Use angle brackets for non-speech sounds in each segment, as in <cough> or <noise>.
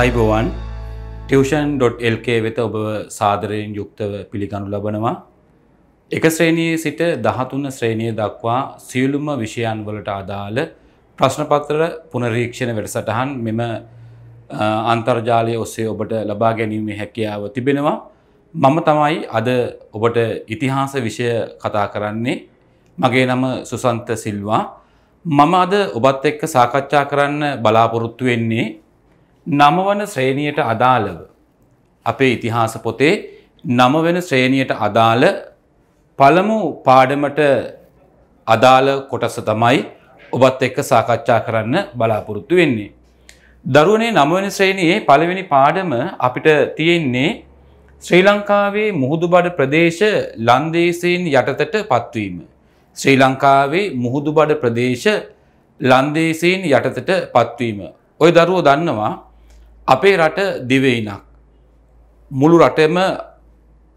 අයිබෝවන් ටියෂන්.ල්ක වෙත ඔබ සාදරයෙන් යුක්තව පිළිගනු ලබනවා. එක ශ්‍රේණයේ සිට දහතුන්න ශ්‍රේණය දක්වා සියලුම විෂයන් වලට අදාළ ප්‍රශ්නපත්‍ර පුනරීක්ෂණ වැඩසටහන් මෙම අන්තර්ජාලය ඔස්සේ ඔබට ලබා ගැනීමේ හැකියාව තිබෙනවා. මම තමයි අද ඔබට ඉතිහාස විෂය කතා කරන්නේ මගේ නම සුසන්ත සිල්වා. මම අද ඔබත් එක්ක සාකච්ඡා කරන්න බලාපොරොත්තු වෙන්නේ නමවන ශ්‍රේණියට අදාළව අපේ ඉතිහාස පොතේ නමවෙන ශ්‍රේණියට අදාළ පළමු පාඩමට අදාළ කොටස තමයි ඔබත් එක්ක සාකච්ඡා කරන්න බලාපොරොත්තු වෙන්නේ. දරුවනේ නමවන ශ්‍රේණයේ පළවෙනි පාඩම අපිට තියෙන්නේ ශ්‍රී ලංකාවේ මුහුදුබඩ ප්‍රදේශ ලන්දේසයෙන් යටතට පත්වීම. ශ්‍රී ලංකාවේ මුහුදුබඩ ප්‍රදේශ ලන්දේසයෙන් යටතට පත්වීම. ඔය දරුවෝ දන්නවා අපේ රට දිවයිනක්. මුළු රටම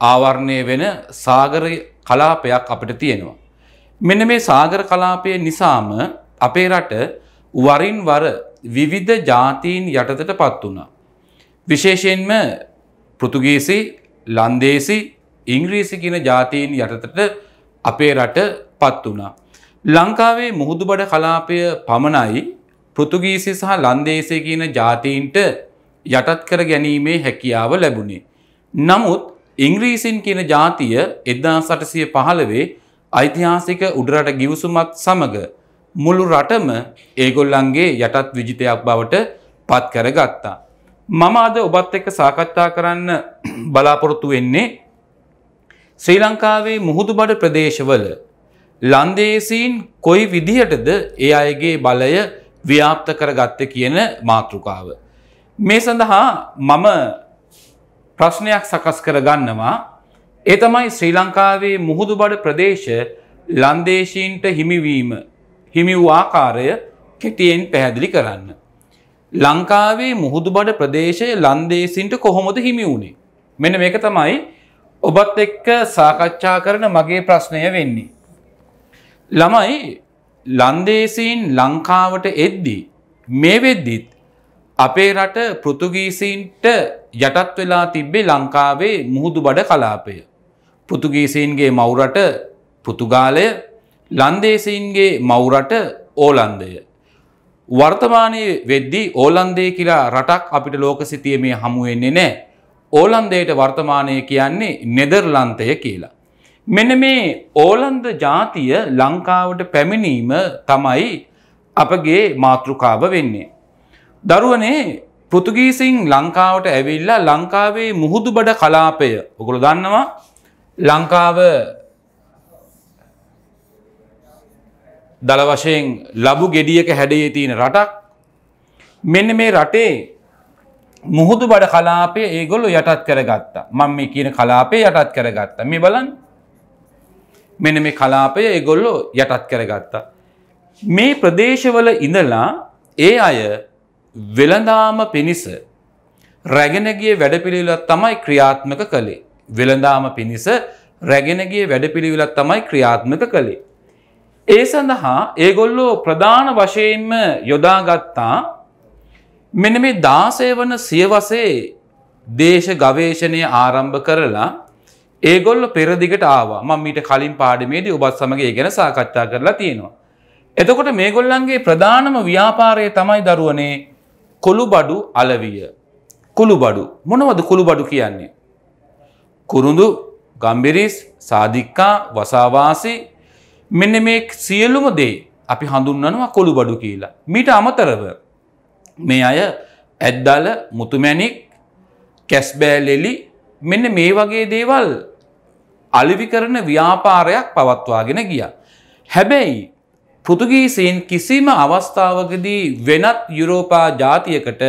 ආවරණය වෙන සාගර කලාපයක් අපට තියෙනවා. මෙන මේ සාගර කලාපය නිසාම අපේ රට වරින් වර විවිධ ජාතීන් යටතට පත් වුණා. විශේෂයෙන්ම පෘතුගීසි ලන්දේසි ඉංග්‍රීසි කියන ජාතීන් යටතට අපේ රට පත් වුණා. ලංකාවේ මුහුදු බඩ කලාපය පමණයි පෘතුගීසි සහ ලන්දේසය කියන ජාතීන්ට යටත් කර ගැනීමේ හැකියාව ලැබුණේ. නමුත් ඉංග්‍රීසින් කියන ජාතිය එදා සටසය පහළවේ ඓතිහාසික උඩරට ගිවසුමත් සමඟ මුළු රටම ඒගොල්ලන්ගේ යටත් විජිතයක් බවට පත් කරගත්තා. මම අද ඔබත් එක්ක සාකච්ඡා කරන්න <clears throat> බලාපොරොත්තු වෙන්නේ ශ්‍රී ලංකාවේ මුහුදු බඩ ප්‍රදේශවල ලන්දේසීන් කොයි විදිහටද ඒ අයගේ බලය ව්‍යාප්ත කරගත්ත කියන මාතෘකාව. මේ සඳහා මම ප්‍රශ්නයක් සකස් කර ගන්නවා ඒ තමයි ශ්‍රී ලංකාවේ මුහුදු බඩ ප්‍රදේශ ලන්දේශීන්ට හිමිවීම හිමි වූ ආකාරය කෙටියෙන් පැහැදිලි කරන්න. ලංකාවේ මුහුදු බඩ ප්‍රදේශය ලන්දේසින්ට කොහොමද හිමි වුණේ. මෙන මේක තමයි ඔබත් එක්ක සාකච්ඡා කරන මගේ ප්‍රශ්නය වෙන්නේ. ළමයි ලන්දේසින් ලංකාවට එද්දී මේ වෙද්දිත් අපේ රට පෘතුගීසින්ට යටත් වෙලා තිබ්බේ ලංකාවේ මුහුදු බඩ කලාපය. පෘතුගීසින්ගේ මවුරට පෘතුගාලය ලන්දේසින්ගේ මවුරට ඕලන්දය. වර්තමානයේ වෙද්දී ඕලන්දේ කියලා රටක් අපිට ලෝක සිතිය මේ හමුවෙන්නේ නෑ. ඕලන්දයට වර්තමානය කියන්නේ නෙදර්ලන්තය කියලා. මෙන මේ ඕලන්ද ජාතිය ලංකාවට පැමිණීම තමයි අපගේ මාතෘකාව වෙන්නේ. දරුවනේ පෘතුගීසින් ලංකාවට ඇවිල්ලා ලංකාවේ මුහුදු බඩ කලාපය ඔකුළු දන්නවා ලංකාව දළ වශයෙන් ලබු ගෙඩියක හැඩේ තියෙන රටක් මෙන්න මේ රටේ මුහුදු බඩ කලාපය ඒගොල්ලු යටත් කරගත්තා මං මේ කියන කලාපය යටත් කරගත්ත මේ බලන් මෙන මේ කලාපය ඒගොල්ලෝ යටත් කරගත්තා මේ ප්‍රදේශවල ඉඳලා ඒ අය වෙළඳාම පිණිස රැගෙනගේ වැඩපිළිවෙල තමයි ක්‍රියාත්මක කළේ. වෙළඳාම පිණිස රැගෙනගේ වැඩපිළිවෙල තමයි ක්‍රියාත්මක කළේ. ඒ සඳහා ඒගොල්ලෝ ප්‍රධාන වශයෙන්ම යොදාගත්තා මෙන මේ දාසය වන සියවසේ දේශ ගවේශණය ආරම්භ කරලා ඒගොල්ල පෙරදිගට ආවා මම මීට කලින් පාඩමේදී ඔබත් සමග ඒ ගැන සාකච්ඡා කරලා තියෙනවා. එතකොට මේගොල්ලන්ගේ ප්‍රධානම ව්‍යාපාරය තමයි දරුවනේ කොළුබඩු අලවිය. කුළුබඩු මොනවද කුළුබඩු කියන්නේ. කුරුඳු ගම්බිරිස් සාධික්කා වසාවාසි මෙන්න මේ සියලුම දේ අපි හඳුන්වනවා කොළුබඩු කියලා. මීට අමතරව මේ අය ඇද්දල මුතුමැණික් කැස්බෑලෙලි මෙන්න මේ වගේ දේවල් අලිවි කරන ව්‍යාපාරයක් පවත්වාගෙන ගියා. හැබැයි පෘතුගීසීන් කිසිම අවස්ථාවකදී වෙනත් යුරෝපා ජාතියකට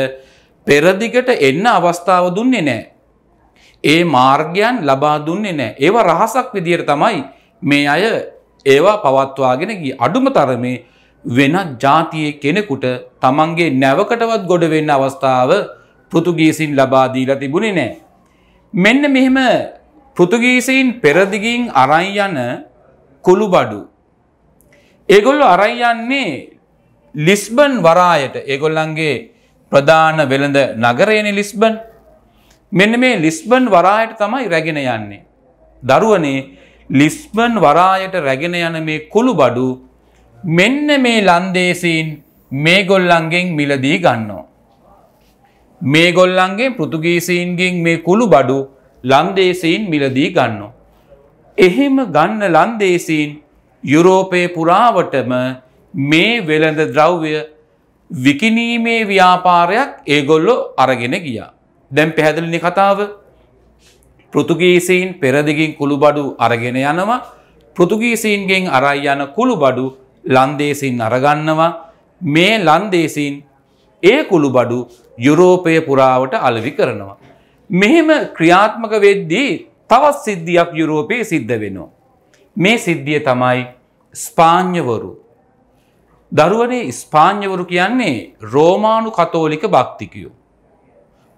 පෙරදිගට එන්න අවස්ථාව දුන්නේ නෑ. ඒ මාර්ගයන් ලබා දුන්නේ නෑ. ඒව රහසක් විදියට තමයි මේ අය ඒවා පවත්වාගෙන ගිය අඩුම තරමේ වෙනත් ජාතියේ කෙනෙකුට තමන්ගේ නැවකටවත් ගොඩ වෙන්න අවස්ථාව පෘතුගීසින් ලබා දීලා තිබුණේ නෑ. මෙන්න මෙහෙම පෘතුගීසින් පෙරදිගින් අරන් යන කුළුබඩු ඒගොල්ලු අරයි යන්නේ ලිස්බන් වරායට ඒගොල්ලන්ගේ ප්‍රධාන වෙළඳ නගරයන ලිස්බන් මෙන්න මේ ලිස්බන් වරායට තමයි රැගෙන යන්නේ. දරුවනේ ලිස්බන් වරායට රැගෙන යන මේ කුළු බඩු මෙන්න මේ ලන්දේසීන් මේ ගොල්ලන්ගෙන් මිලදී ගන්නවා. මේ ගොල්ලන්ගේ පෘතුගීසීන්ගෙන් මේ කුළු බඩු ලන්දේසීන් මිලදී ගන්නවා. එහෙම ගන්න ලන්දේසීන් යුරෝපය පුරාවටම මේ වෙළඳ ද්‍රව්‍ය විකිනීමේ ව්‍යාපාරයක් ඒගොල්ලො අරගෙන ගියා. දැම් පැහැදිලිනි කතාව පෘතුගීසින් පෙරදිගින් කුළුබඩු අරගෙන යනවා පෘතුගීසින්ගෙන් අරයි යන කුළුබඩු ලන්දේසින් අරගන්නවා මේ ලන්දේසින් ඒ කුළුබඩු යුරෝපය පුරාවට අලවි කරනවා. මෙහෙම ක්‍රියාත්මක වෙද්දී තවත් සිද්ධියක් යුරෝපයේ සිද්ධ වෙනවා. මේ සිද්ධිය තමයි ස්පාඥවරු. දරුවනේ ස්පාඥවරු කියන්නේ රෝමානු කතෝලික භක්තිකයෝ.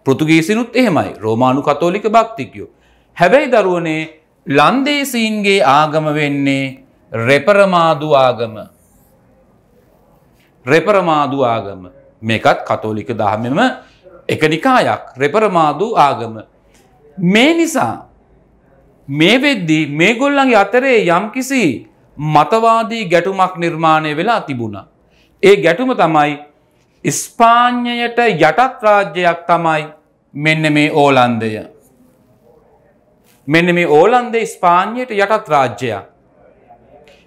පෘතුගේසිනුත් එහෙමයි රෝමානු කතෝලික භක්තිකයෝ. හැබැයි දරුවනේ ලන්දේසීන්ගේ ආගම වෙන්නේ රෙපරමාදු ආගම. රෙපරමාදු ආගම මේකත් කතෝලික දහමම එක නිකායක් රෙපරමාදු ආගම. මේ නිසා මේ වෙද්දී මේගොල්ලන්ගේ අතරේ යම්කිසි මතවාදී ගැටුමක් නිර්මාණය වෙලා තිබුණා. ඒ ගැටුම තමයි ස්පාඤ්ඥයට යටත් රාජ්‍යයක් තමයි මෙන්න මේ ඕලන්දය. මෙන්න මේ ඕලන්දේ ස්පාඤ්ඥයට යටත් රාජ්‍යයක්.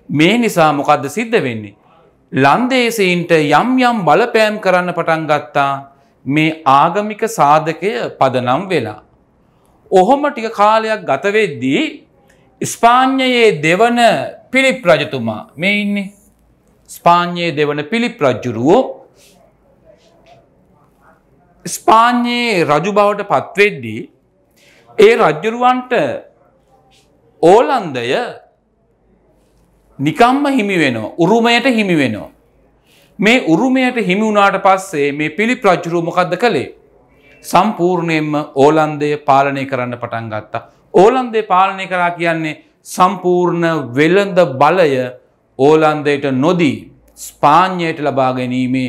මේ නිසා මොකක්ද සිද්ධ වෙන්නේ. ලන්දේසීන්ට යම් යම් බලපෑම් කරන්න පටන් ගත්තා මේ ආගමික සාධකය පදනම් වෙලා. ඔහොම ටික කාලයක් ගතවෙද්දී ස්පාඥයේ දෙවන පිළිප් රජතුමා මේ ඉන්නේ ස්පාඥයේ දෙවන පිළිප් රජ්ජුරුවෝ ස්පාඥයේ රජු බවට පත්වෙද්දී ඒ රජ්ජුරුවන්ට ඕලන්දය නිකම්ම හිමි වෙනවා උරුමයට හිමි වෙනවා. මේ උරුමයට හිමි වුණාට පස්සේ මේ පිළි ප්‍රජ්ජුරුව මොකක්ද කළේ සම්පූර්ණයෙන්ම ඕලන්දය පාලනය කරන්න පටන් ගත්තා. ඕලන්දේ පාලනය කරා කියන්නේ සම්පූර්ණ වෙළඳ බලය ඕලන්දයට නොදී ස්පාඥයට ලබා ගැනීමේ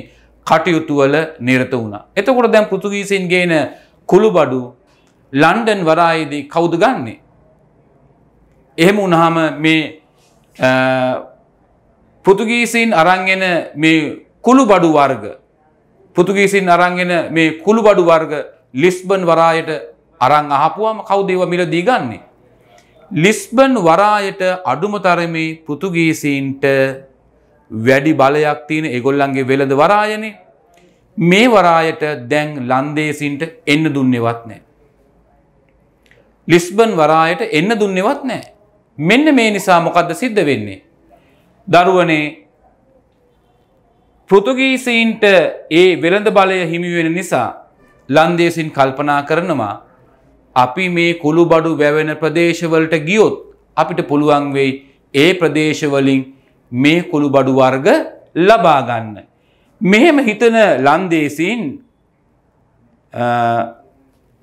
කටයුතුවල නිරත වුණ. එතකොට දැන් පෘතුගීසින් ගේන කුළුබඩු ලන්ඩන් වරායේදී කවුද ගන්නේ. එහෙම උනහම මේ පෘතුගීසින් අරංගෙන මේ කුළුබඩු වර්ග පුතුගීසින් අරංගෙන මේ කුළුබඩු වර්ග ලිස්බන් වරායට අරං අහපුවාම කවුදේව මිලදී ගන්නේ. ලිස්බන් වරායට අඩුමතරමේ පුතුගීසින්ට වැඩි බලයක් තියෙන ඒගොල්ලන්ගේ වෙළඳ වරායනේ මේ වරායට දැන් ලන්දේසින්ට එන්න දුන්නෙවත් නෑ. ලිස්බන් වරායට එන්න දුන්නෙවත් නෑ. මෙන්න මේ නිසා මොකක්ද සිද්ධ වෙන්නේ. දරුවනේ පෘතුගීසීන්ට ඒ වෙළඳ බලය හිමිවෙන නිසා ලන්දේසින් කල්පනා කරනවා අපි මේ කුළු බඩු වැවෙන ප්‍රදේශවලට ගියොත් අපිට පුළුවන් වෙයි ඒ ප්‍රදේශවලින් මේ කුළු බඩු වර්ග ලබා ගන්න. මෙහෙම හිතන ලන්දේසින්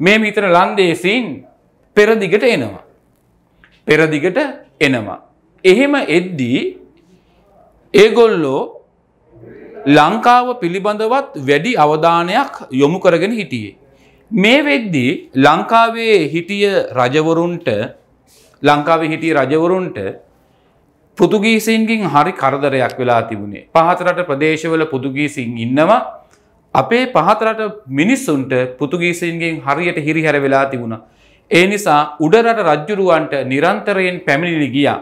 මේ මිතන ලන්දේසින් පෙරදිගට එනවා. පෙරදිගට එනවා. එහෙම එද්දී ඒගොල්ලෝ ලංකාව පිළිබඳවත් වැඩි අවධානයක් යොමු කරගෙන හිටියේ. මේ වෙද්දී ලංකාවේ හිටිය රජවරුන්ට ලංකාවේ හිටිය රජවරුන්ට පෘතුගීසින්ගින් හරි කරදරයක් වෙලා තිබුණේ. පහතරට ප්‍රදේශවල පුදුගීසින් ඉන්නවා අපේ පහතරට මිනිස්සුන්ට පුතුගීසින්ගෙන් හරියට හිරිහැර වෙලා තිබුණ. ඒ නිසා උඩරට රජ්ජුරුවන්ට නිරන්තරයෙන් පැමිණිලි ගියා.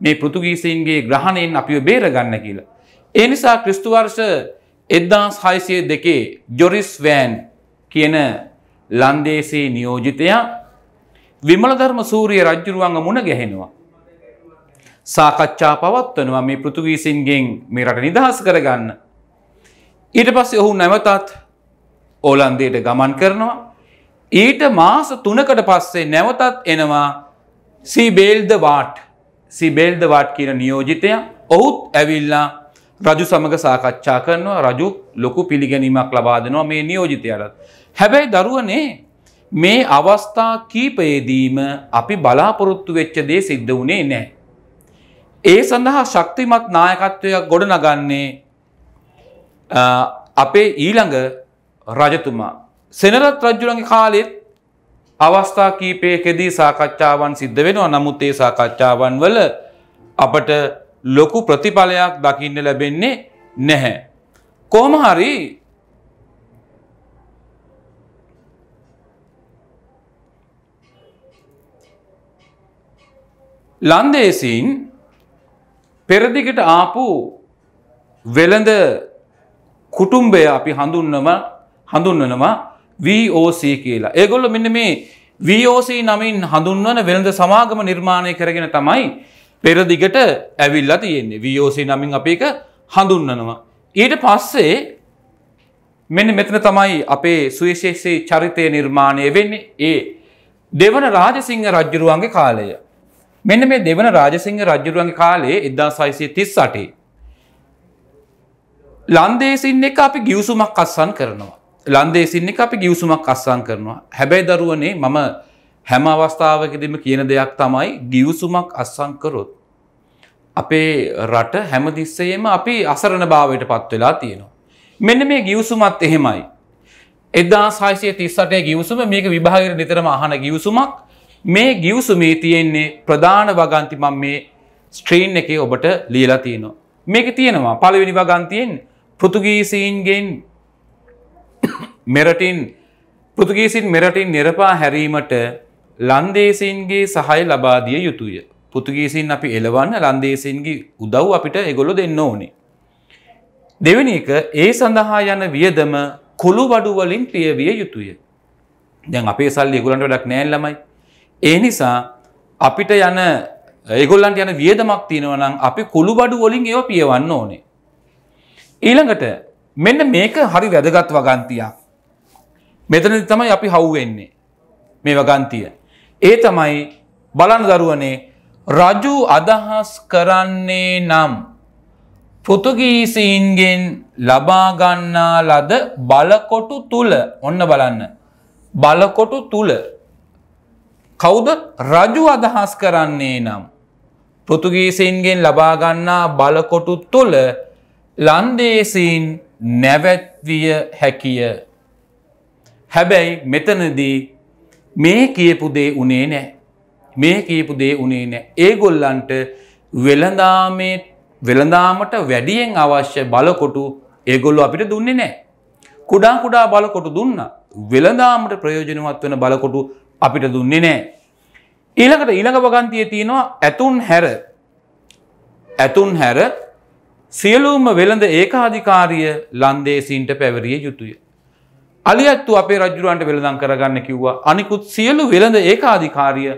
මේ පෘතුගීසින්ගේ ග්‍රහණයෙන් අපිව බේරගන්න කියලා. ඒ නිසා ක්‍රිස්තුවර්ෂ එදදාස් හයිසය දෙකේ ජොරිස් වෑන් කියන ලන්දේසේ නියෝජිතයා විමලධර්ම සූරිය රජ්ජුරුවන්ග මුණ ගැහෙනවා. සාකච්ඡා පවත්වනවා මේ පෘතුගීසින්ගෙන් මේ රට නිදහස් කරගන්න. ඊට පස්සේ ඔහු නැවතත් ඕලන්දයට ගමන් කරනවා. ඊට මාස තුනකට පස්සේ නැවතත් එනවා සීබේල්ද වාට් සිබේල්ද වාට් කියන නියෝජිතය ඔහුත් ඇවිල්ලා රජු සමඟ සාකච්ඡා කරනවා රජු ලොකු පිළිගැනීමක් ලබාදනවා මේ නියෝජිතයටත්. හැබැයි දරුවනේ මේ අවස්ථා කීපයේදීම අපි බලාපොරොත්තු වෙච්චදේ සිද්ධ වුණේ නෑ. ඒ සඳහා ශක්තිමත් නායකත්වයක් ගොඩනගන්නේ අපේ ඊළඟ රජතුමා. සෙනරත් රජ්ජුලගේ කාලෙත් අවස්ථා කීපයකෙදී සාකච්ඡාවන් සිද්ධ වෙනවා නමුත් ඒ සාකච්ඡාවන් වල අපට ලොකු ප්‍රතිඵලයක් දකින්න ලැබෙන්නේ නැහැ. කොහොම හරි ලන්දේසින් පෙරදිගට ආපු වෙළඳ කුටුම්බය අපි හඳුන්නම හඳුන්වනවා VOC කියලා. ඒගොල්ල මෙන්න මේ VOC නමින් හඳුන්වන වෙළඳ සමාගම නිර්මාණය කරගෙන තමයි පෙරදිගට ඇවිල්ලා තියෙන්නේ වෝසේ නමින් අප එක හඳුන්නනවා. ඊට පස්සේ මෙන්න මෙතන තමයි අපේ සුවිශේෂී චරිතය නිර්මාණය වෙන්නේ ඒ දෙවන රාජසිංහ රජ්ජුරුවන්ගේ කාලය. මෙන්න මේ දෙවන රාජසිංහ රජ්ජුරුවන්ගේ කාලයේ එදදා සයිසිය තිස් සටේ. ලන්දේසින් එක අපි ගිවසුමක් අස්සන් කරනවා. ලන්දේසින් එක අපි ගිවසුමක් අස්සන් කරනවා. හැබැයි දරුවනේ මම හැම අවස්ථාවකදීම කියන දෙයක් තමයි ගිවිසුමක් අස්සම් කරොත් අපේ රට හැමතිස්සෙම අපි අසරණ භාවයට පත් වෙලා තියෙනවා. මෙන්න මේ ගිවිසුමත් එහෙමයි. 1638 ගිවිසුම මේක විභාගයට නිතරම අහන ගිවිසුමක්. මේ ගිවිසුමේ තියෙන්නේ ප්‍රධාන වගන්ති මම මේ ස්ට්‍රීන් එකේ ඔබට ලියලා තියෙනවා. මේක තියෙනවා පළවෙනි වගන්තියෙන් පෘතුගීසීන්ගෙන් මෙරටින් පෘතුගීසින් මෙරටින් නිරපා හැරීමට ලන්දේසින්ගේ සහය ලබාදිය යුතුය. පුතුගේසින් අපි එලවන්න ලන්දේසින්ගේ උදව් අපිට එගොලො දෙන්න ඕනේ. දෙවැනි එක ඒ සඳහා යන වියදම කොළු වඩුවලින් ක්‍රියවිය යුතුය. දැන් අපේ සල්ලි ගොලන්ට වැඩක් නෑන් ළමයි. ඒ නිසා අපිට යන ඒගොල්ලන්ට යන වියදමක් තියෙනවනම් අපි කොළු බඩු වලින් ඒව පියවන්න ඕනේ. ඊළඟට මෙන්න මේක හරි වැදගත් වගන්තියක්. මෙතන තමයි අපි හවුවෙන්නේ මේ වගන්තිය. ඒ තමයි බලන් දරුවනේ රජු අදහස් කරන්නේ නම් පෘතුගීසින්ගෙන් ලබාගන්නා ලද බලකොටු තුළ ඔන්න බලන්න බලකොටු තුළ කෞුද රජු අදහස් කරන්නේ නම් පෘතුගීසින්ගෙන් ලබාගන්නා බලකොටු තුළ ලන්දේසින් නැවැත්විය හැකිය හැබැයි මෙතනදී මේ කියපු දේ උනේ නෑ. මේ කියපු දේ උනේ නෑ. ඒගොල්ලන්ට වෙළඳාමේ වෙළඳාමට වැඩියෙන් අවශ්‍ය බලකොටු ඒගොල්ලු අපිට දුන්නේ නෑ. කුඩා කුඩා බලකොටු දුන්න වෙළඳාමට ප්‍රයෝජනවත් වන බලකොටු අපිට දුන්නේ නෑ. ඊළඟට ඊළඟ වගන්තිය තියෙනවා ඇතුන් හැර ඇතුන් හැර සියලූම වෙළඳ ඒකාධිකාරිය ලන්දේසින්ට පැවරිය යුතුය. අලියත්තු අපේ රජුරන්ට වෙළඳම් කරගන්න කිව්වා. අනිකුත් සියලු වෙළඳ ඒකාධිකාරිය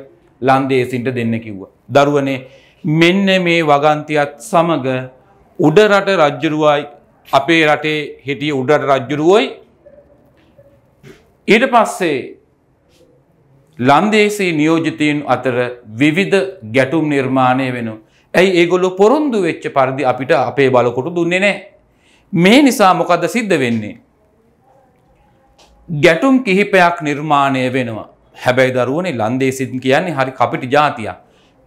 ලන්දේසින්ට දෙන්න කිව්වා. දරුවනේ මෙන්න මේ වගන්තියත් සමග උඩරට රජ්ජුරුවයි අපේ රටේ හිටිය උඩට රජ්ජුරුවයි ඊට පස්සේ ලන්දේසේ නියෝජිතයන් අතර විවිධ ගැටුම් නිර්මාණය වෙනු. ඇයි ඒගොල්ලො පොරොන්දු වෙච්ච පරිදි අපිට අපේ බලකොට දුන්නේ නෑ. මේ නිසා මොකද සිද්ධ වෙන්නේ. ගැටුම් කිහිපයක් නිර්මාණය වෙනවා. හැබැයි දරුවනේ ලන්දේසින් කියන්නේ හරි කපිට ජාතියක්.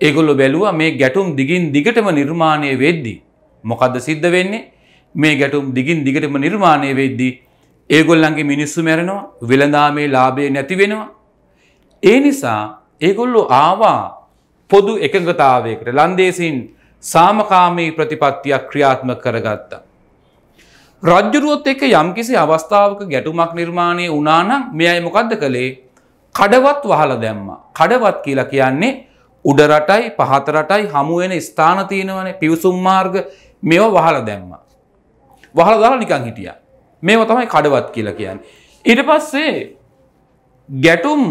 ඒගොල්ලෝ බැලුවා මේ ගැටුම් දිගින් දිගටම නිර්මාණය වෙද්දී මොකද්ද සිද්ධ වෙන්නේ? මේ ගැටුම් දිගින් දිගටම නිර්මාණය වෙද්දී ඒගොල්ලන්ගේ මිනිස්සු මැරෙනවා, වෙළඳාමේ ලාභය නැති වෙනවා. ඒ නිසා ඒගොල්ලෝ ආවා පොදු එකඟතාවයකට ලන්දේසින් සාමකාමී ප්‍රතිපත්තියක් ක්‍රියාත්මක කරගත්තා. රජ්ජුරුවොත් එක්ක යම්කිසි අවස්ථාවක ගැටුමක් නිර්මාණය වනානම් මෙයයි මොකක්ද කළේ කඩවත් වහල දැම්ම. කඩවත් කියලා කියන්නේ උඩරටයි පහතරටයි හමුවෙන ස්ථානතියනවන පිවිසුම් මාර්ග මෙව වහල දැම්ම. වහල දාලා නිකං හිටිය. මේව තමයි කඩවත් කියලා කියන්න. ඉට පස්සේ ගැටුම්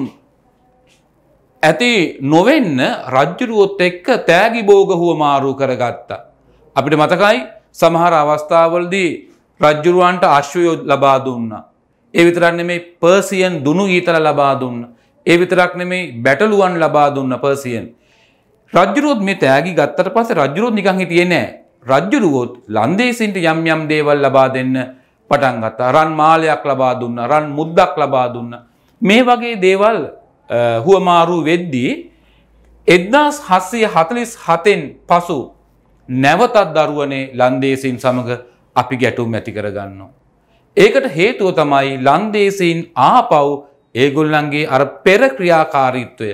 ඇති නොවෙන්න රජ්ජුරුවොත් එක්ක තෑගි බෝග හුව මාරූ කරගත්තා. අපිට මතකයි සමහර අවස්ථාවලදී රජ්ජුරුවන්ට අශ්වයෝ ලබා දුන්න. ඒ විතරක් නෙමේ පර්සියන් දුනු ඊතල ලබා දුන්න. ඒ විතරක් නෙමේ බැටලුවන් ලබා දුන්න පර්සියන්. රජ්ජුරුවොත් මේ තෑගි ගත්තට පස්සේ රජ්ජුරුවොත් නිකන් හිටියේ නෑ. රජ්ජුරුවොත් ලන්දේසින්ට යම් යම් දේවල් ලබා දෙන්න පටන් ගත්තා. රන් මාලයක් ලබා දුන්න, රන් මුද්දක් ලබා දුන්න. මේ වගේ දේවල් හුවමාරු වෙද්දී එදදාස් හස්සේ හතලිස් හතෙන් පසු නැවතත් දරුවනේ ලන්දේසින් සමඟ අපි ගැටුම් ඇති කරගන්නවා. ඒකට හේතුව තමයි ලන්දේසින් ආපව් ඒගොල්ලන්ගේ අර පෙර ක්‍රියාකාරීත්වය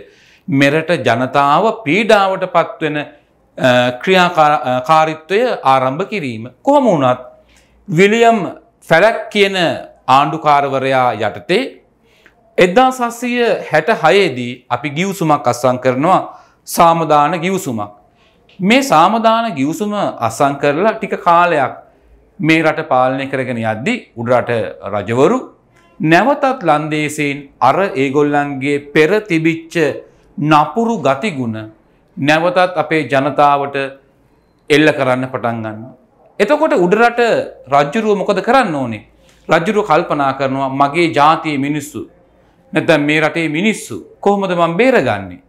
මෙරට ජනතාව පීඩාවට පත්වෙන ක්‍රියාකාරිත්වය ආරම්භ කිරීම. කොහොම වුණත් විලියම් ෆැලක් කියන ආණ්ඩුකාරවරයා යටතේ එදදා සස්සය හැට හයේදී අපි ගිවසුමක් අස්සං කරනවා සාමදාන ගිවසුමක්. මේ සාමදාන ගිවසුම අසං කරලා ටික කාලයක් මේ රට පාලනය කරගෙන යද්දි උඩරට රජවරු නැවතත් ලන්දේසයෙන් අර ඒගොල්ලන්ගේ පෙර තිබිච්ච නපුරු ගතිගුණ නැවතත් අපේ ජනතාවට එල්ල කරන්න පටන් ගන්න. එතකොට උඩරට රජ්ජුරුව මොකද කරන්න ඕනේ. රජ්ජුරුව කල්පනා කරනවා මගේ ජාතිය මිනිස්සු. නැතැම් මේ රටේ මිනිස්සු කොහොමද මං බේරගන්නේ.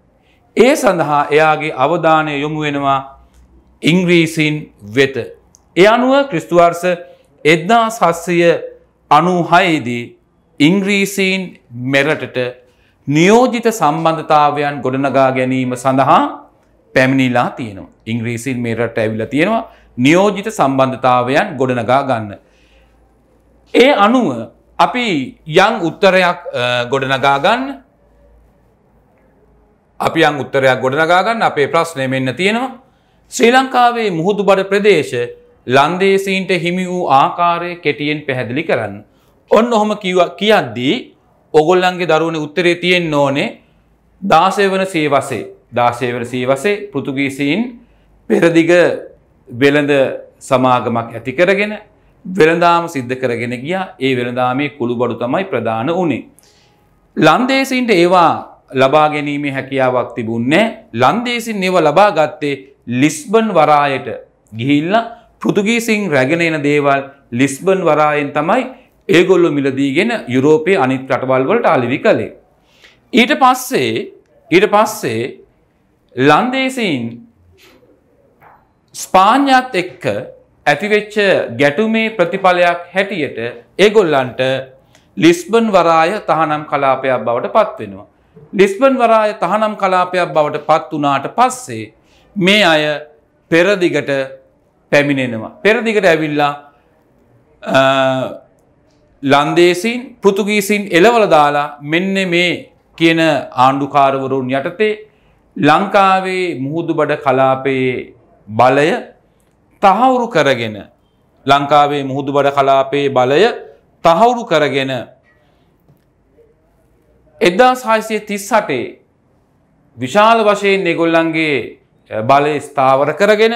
ඒ සඳහා එයාගේ අවධානය යොමු වෙනවා ඉංග්‍රීසින් වෙත ඒ අනුව ක්‍රිස්තුවර්ස එද්දාස් හස්සය අනුහයේදී ඉංග්‍රීසීන් මෙරටට නියෝජිත සම්බන්ධතාවයන් ගොඩනගා ගැනීම සඳහා පැමිණිලා තියෙනවා. ඉංග්‍රීසින් මෙරට ඇවිල තියෙනවා නියෝජිත සම්බන්ධතාවයන් ගොඩනගා ගන්න. ඒ අනුව අපි යං උත්තරයක් ගොඩනගා ගන්න අපි යං උත්තරයක් ගොඩනගා ගන්න අපේ ප්‍රශ්නය මෙන්න තියෙනවා. ශ්‍රී ලංකාවේ මුහුදු බඩ ප්‍රදේශ ලන්දේසීන්ට හිමි වූ ආකාරය කෙටියෙන් පැහැදිලි කරන්න. ඔන්න ඔහොම කියද්දී ඔගොල්ලන්ගේ දරුවන උත්තරේ තියෙන් ඕනේ දාසය වන සේවසේ දාසයවන සීවසේ පෘතුගීසින් පෙරදිග වෙළඳ සමාගමක් ඇති කරගෙන වෙළඳාම සිද්ධ කරගෙන ගියා ඒ වෙළදාමේ කුළු බඩු තමයි ප්‍රධාන වනේ. ලන්දේසින්ට ඒවා ලබා ගැනීමේ හැකියාවක් තිබුන්නේ ලන්දේසින් ඒව ලබා ගත්තේ ලිස්බන් වරායට ගිහිල්ලා පෘතුගීසින් රැගෙන එන දේවල් ලිස්බන් වරායෙන් තමයි ඒගොල්ලො මිලදීගෙන යුරෝපය අනිත් රටවල් වලට අලිවි කළේ. ඊට පස්සේ ඊට පස්සේ ලන්දේසින් ස්පාඥත් එක්ක ඇතිවෙච්ච ගැටුමේ ප්‍රතිඵලයක් හැටියට ඒගොල්ලන්ට ලිස්බන් වරාය තහනම් කලාපයක් බවට පත්වෙනවා. ලිස්බන් වරාය තහනම් කලාපයක් බවට පත් වනාට පස්සේ මේ අය පෙරදිගට පැමිණෙනවා. පෙරදිකට ඇවිල්ලා ලන්දේසින් පෘතුගීසින් එලවල දාලා මෙන්න මේ කියන ආණ්ඩුකාරවරුන් යටතේ ලංකාවේ මුහුදු බඩ කලාපයේ බලය තහවුරු කරගෙන ලංකාවේ මුහුදු බඩ කලාපයේ බලය තහවුරු කරගෙන එදදා සාහිසය තිස්සටේ විශාල වශයෙන් නෙගොල්ලන්ගේ බලය ස්ථාවර කරගෙන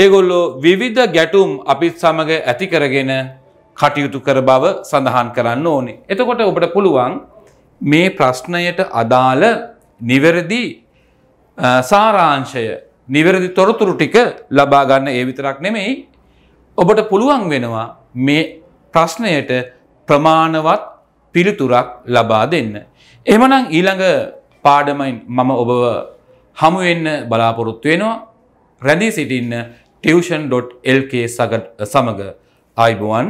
ඒගොල්ලෝ විවිධ ගැටුම් අපිත් සමඟ ඇති කරගෙන කටයුතු කර බව සඳහන් කරන්න ඕනේ. එතකොට ඔබට පුළුවන් මේ ප්‍රශ්නයට අදාළ නිවැරදි සාරාංශය නිවැරදි තොරතුරු ටික ලබා ගන්න ඒ විතරක් නෙමෙයි ඔබට පුළුවන් වෙනවා මේ ප්‍රශ්නයට ප්‍රමාණවත් පිළිතුරක් ලබා දෙන්න. එමනම් ඊළඟ පාඩමයින් මම ඔබව හමුවෙන්න බලාපොරොත්තු වෙනවා රැඳී සිටින්න ටියවෂන්.lk සමඟ අයිබුවන්